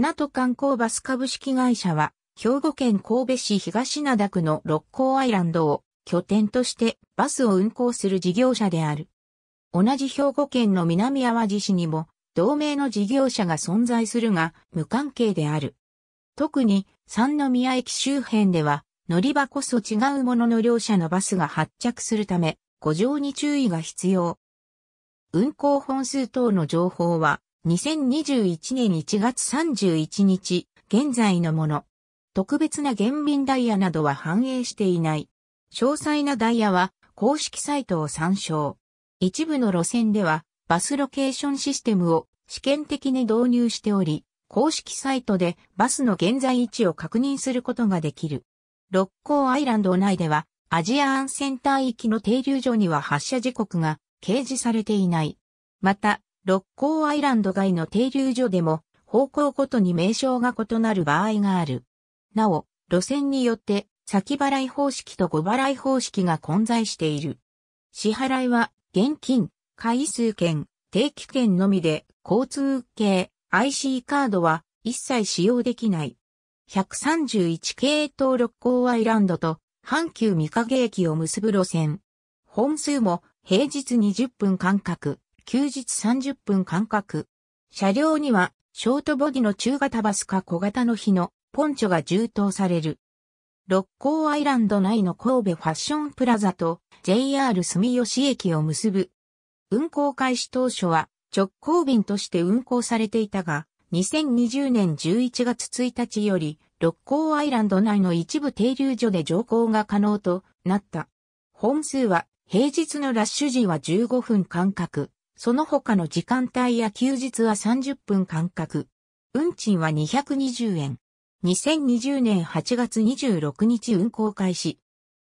港観光バス株式会社は、兵庫県神戸市東灘区の六甲アイランドを拠点としてバスを運行する事業者である。同じ兵庫県の南淡路市にも同名の事業者が存在するが無関係である。特に三宮駅周辺では乗り場こそ違うものの両社のバスが発着するため、誤乗に注意が必要。運行本数等の情報は2021年1月31日、現在のもの。特別な減便ダイヤなどは反映していない。詳細なダイヤは公式サイトを参照。一部の路線ではバスロケーションシステムを試験的に導入しており、公式サイトでバスの現在位置を確認することができる。六甲アイランド内ではアジアアンンセター行きの停留所には発車時刻が掲示されていない。また、六甲アイランド外の停留所でも、方向ごとに名称が異なる場合がある。なお、路線によって、先払い方式と後払い方式が混在している。支払いは、現金、回数券、定期券のみで、交通系 IC カードは一切使用できない。131系統六甲アイランドと阪急三影駅を結ぶ路線。本数も平日20分間隔、休日30分間隔。車両には、ショートボディの中型バスか小型の日のポンチョが充当される。六甲アイランド内の神戸ファッションプラザと JR 住吉駅を結ぶ。運行開始当初は直行便として運行されていたが、2020年11月1日より六甲アイランド内の一部停留所で乗降が可能となった。本数は平日のラッシュ時は15分間隔、その他の時間帯や休日は30分間隔。運賃は220円。2020年8月26日運行開始。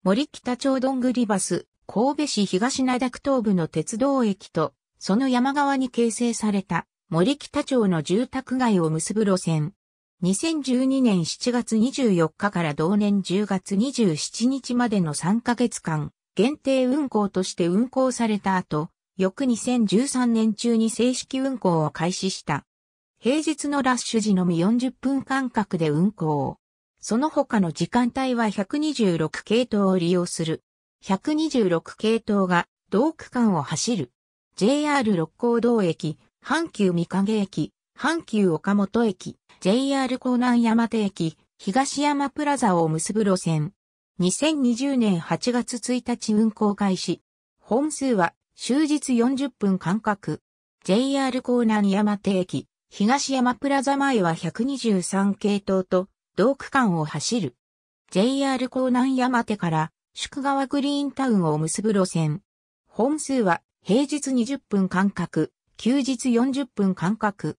森北町どんぐりバス、神戸市東田区東部の鉄道駅と、その山側に形成された森北町の住宅街を結ぶ路線。2012年7月24日から同年10月27日までの3ヶ月間、限定運行として運行された後、翌2013年中に正式運行を開始した。平日のラッシュ時のみ40分間隔で運行。その他の時間帯は126系統を利用する。126系統が同区間を走る。JR 六甲道駅、阪急三影駅、阪急岡本駅、JR 港南山手駅、東山プラザを結ぶ路線。2020年8月1日運行開始。本数は終日40分間隔。JR 港南山手駅、東山プラザ前は123系統と同区間を走る。JR 港南山手から宿川グリーンタウンを結ぶ路線。本数は平日20分間隔、休日40分間隔。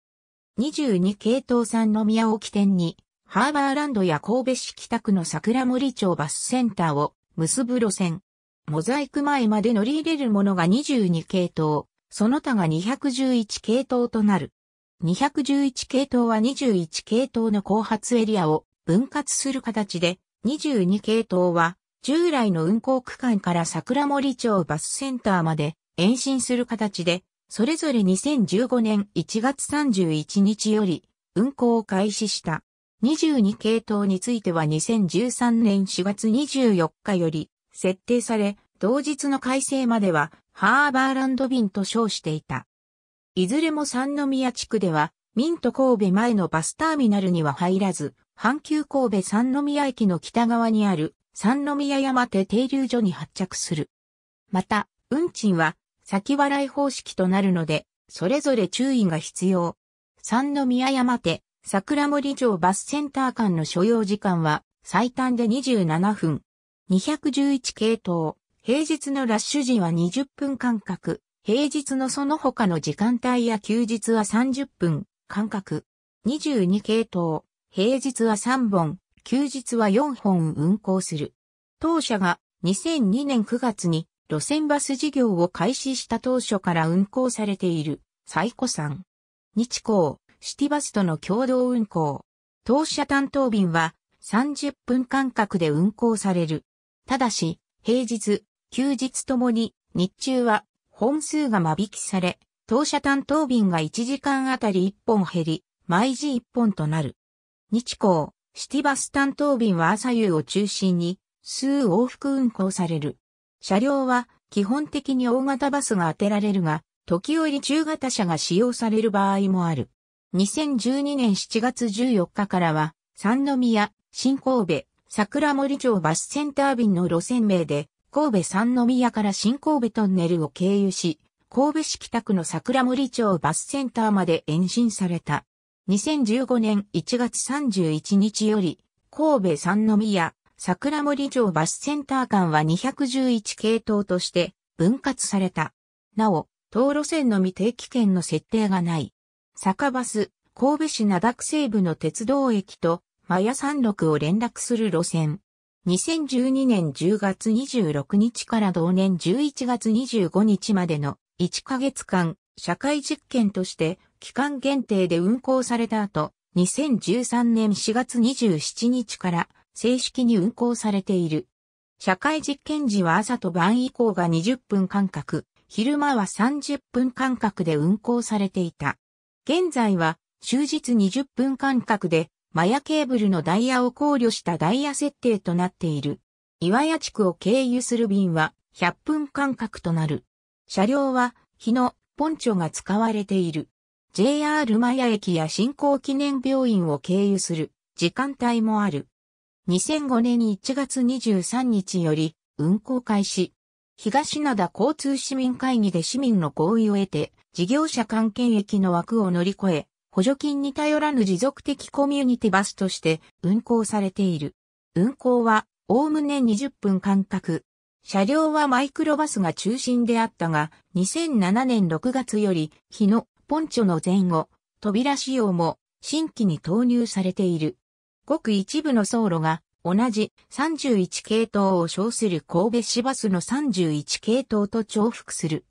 22系統の宮を起点に、ハーバーランドや神戸市北区の桜森町バスセンターを結ぶ路線。モザイク前まで乗り入れるものが22系統、その他が211系統となる。211系統は21系統の後発エリアを分割する形で、22系統は従来の運行区間から桜森町バスセンターまで延伸する形で、それぞれ2015年1月31日より運行を開始した。22系統については2013年4月24日より設定され、同日の改正まではハーバーランド便と称していた。いずれも三宮地区では、ミント神戸前のバスターミナルには入らず、阪急神戸三宮駅の北側にある三宮山手停留所に発着する。また、運賃は先払い方式となるので、それぞれ注意が必要。三宮山手、桜森城バスセンター間の所要時間は最短で27分、211系統、平日のラッシュ時は20分間隔、平日のその他の時間帯や休日は30分間隔、22系統、平日は3本、休日は4本運行する。当社が2002年9月に路線バス事業を開始した当初から運行されている、サイコさん。日光、シティバスとの共同運行。当社担当便は30分間隔で運行される。ただし、平日、休日ともに、日中は、本数が間引きされ、当社担当便が1時間あたり1本減り、毎時1本となる。日光、シティバス担当便は朝夕を中心に、数往復運行される。車両は、基本的に大型バスが当てられるが、時折中型車が使用される場合もある。2012年7月14日からは、三宮、新神戸、桜森町バスセンター便の路線名で、神戸三宮から新神戸トンネルを経由し、神戸市北区の桜森町バスセンターまで延伸された。2015年1月31日より、神戸三宮、桜森町バスセンター間は211系統として分割された。なお、当路線の未定期券の設定がない。坂バス、神戸市灘区西部の鉄道駅とマヤ山麓を連絡する路線。2012年10月26日から同年11月25日までの1ヶ月間、社会実験として期間限定で運行された後、2013年4月27日から正式に運行されている。社会実験時は朝と晩以降が20分間隔、昼間は30分間隔で運行されていた。現在は終日20分間隔でマヤケーブルのダイヤを考慮したダイヤ設定となっている。岩屋地区を経由する便は100分間隔となる。車両は日のポンチョが使われている。JR マヤ駅や新興記念病院を経由する時間帯もある。2005年1月23日より運行開始。東灘交通市民会議で市民の合意を得て、事業者関係駅の枠を乗り越え、補助金に頼らぬ持続的コミュニティバスとして運行されている。運行は、おおむね20分間隔。車両はマイクロバスが中心であったが、2007年6月より、日のポンチョの前後、扉仕様も新規に投入されている。ごく一部の走路が同じ31系統を称する神戸市バスの31系統と重複する。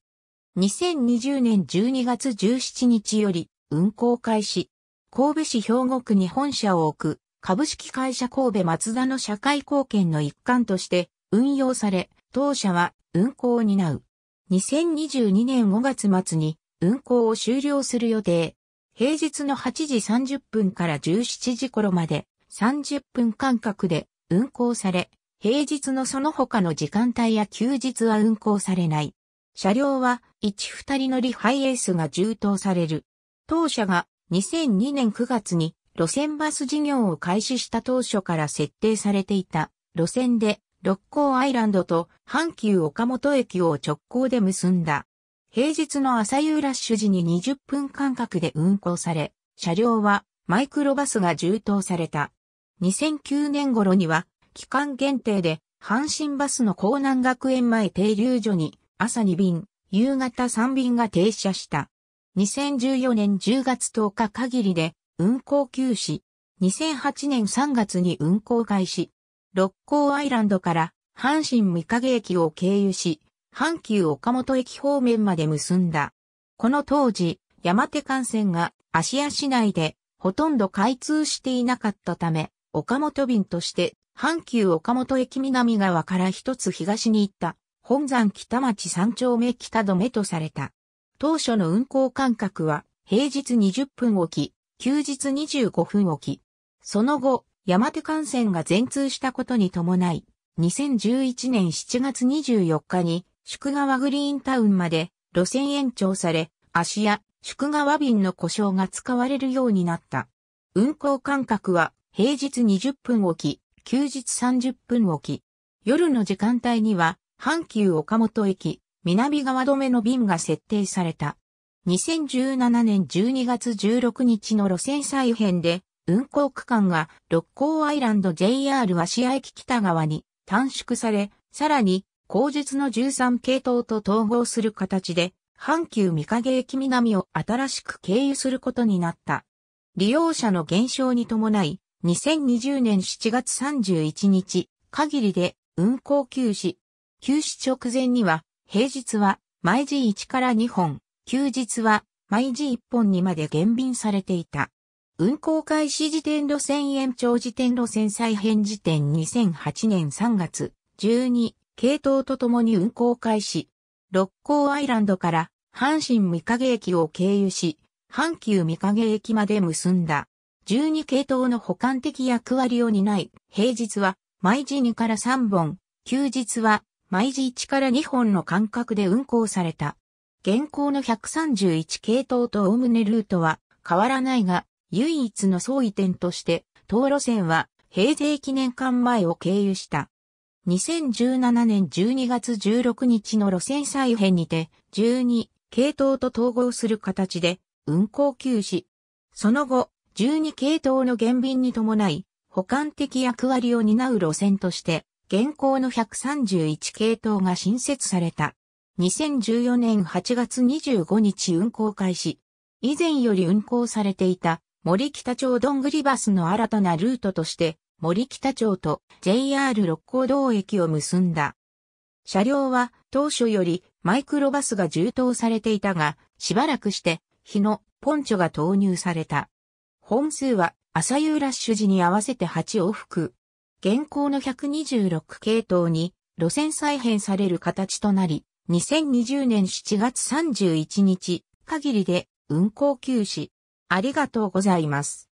2020年12月17日より運行開始。神戸市兵庫区に本社を置く、株式会社神戸松田の社会貢献の一環として運用され、当社は運行を担う。2022年5月末に運行を終了する予定。平日の8時30分から17時頃まで30分間隔で運行され、平日のその他の時間帯や休日は運行されない。車両は1、2人乗りハイエースが充当される。当社が2002年9月に路線バス事業を開始した当初から設定されていた路線で六甲アイランドと阪急岡本駅を直行で結んだ。平日の朝夕ラッシュ時に20分間隔で運行され、車両はマイクロバスが充当された。2009年頃には期間限定で阪神バスの江南学園前停留所に朝2便、夕方3便が停車した。2014年10月10日限りで運行休止。2008年3月に運行開始。六甲アイランドから阪神三影駅を経由し、阪急岡本駅方面まで結んだ。この当時、山手幹線が芦屋市内でほとんど開通していなかったため、岡本便として阪急岡本駅南側から一つ東に行った、本山北町三丁目北止めとされた。当初の運行間隔は平日20分置き、休日25分置き。その後、山手幹線が全通したことに伴い、2011年7月24日に宿川グリーンタウンまで路線延長され、芦屋、宿川便の故障が使われるようになった。運行間隔は平日20分置き、休日30分置き。夜の時間帯には、阪急岡本駅、南側止めの便が設定された。2017年12月16日の路線再編で、運行区間が六甲アイランド JR 鷲屋駅北側に短縮され、さらに、後述の13系統と統合する形で、阪急三影駅南を新しく経由することになった。利用者の減少に伴い、2020年7月31日限りで運行休止。休止直前には平日は毎時1から2本、休日は毎時1本にまで減便されていた。運行開始時点路線延長時点路線再編時点2008年3月12系統とともに運行開始。六甲アイランドから阪神三影駅を経由し、阪急三影駅まで結んだ。12系統の補完的役割を担い、平日は毎時2から3本、休日は毎時1から2本の間隔で運行された。現行の131系統と概ねルートは変わらないが、唯一の相違点として、東路線は平成記念館前を経由した。2017年12月16日の路線再編にて、12系統と統合する形で運行休止。その後、12系統の減便に伴い、補完的役割を担う路線として、現行の131系統が新設された。2014年8月25日運行開始。以前より運行されていた森北町どんぐりバスの新たなルートとして森北町と JR 六甲道駅を結んだ。車両は当初よりマイクロバスが充当されていたが、しばらくして日のポンチョが投入された。本数は朝夕ラッシュ時に合わせて8往復。現行の126系統に路線再編される形となり、2020年7月31日限りで運行休止。ありがとうございます。